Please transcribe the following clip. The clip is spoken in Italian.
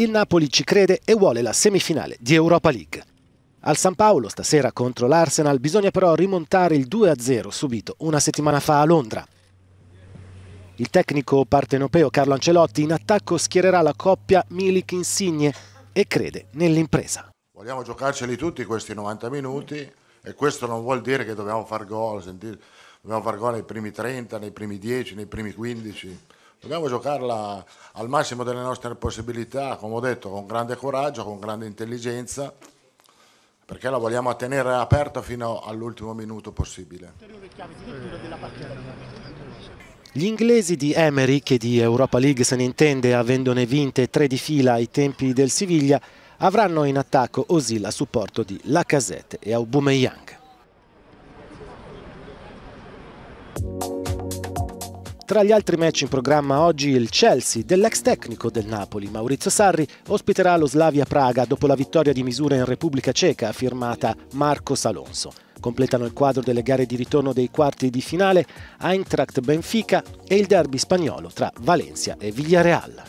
il Napoli ci crede e vuole la semifinale di Europa League. Al San Paolo stasera contro l'Arsenal bisogna però rimontare il 2-0 subito una settimana fa a Londra. Il tecnico partenopeo Carlo Ancelotti in attacco schiererà la coppia Milik Insigne e crede nell'impresa. Vogliamo giocarceli tutti questi 90 minuti e questo non vuol dire che dobbiamo far gol, dobbiamo far gol nei primi 30, nei primi 10, nei primi 15 Dobbiamo giocarla al massimo delle nostre possibilità, come ho detto, con grande coraggio, con grande intelligenza, perché la vogliamo tenere aperta fino all'ultimo minuto possibile. Gli inglesi di Emery, che di Europa League se ne intende, avendone vinte tre di fila ai tempi del Siviglia, avranno in attacco Osil a supporto di Lacazette e Aubameyang. Tra gli altri match in programma oggi il Chelsea dell'ex tecnico del Napoli, Maurizio Sarri, ospiterà lo Slavia Praga dopo la vittoria di misura in Repubblica Ceca firmata Marco Salonso. Completano il quadro delle gare di ritorno dei quarti di finale Eintracht Benfica e il derby spagnolo tra Valencia e Villarreal.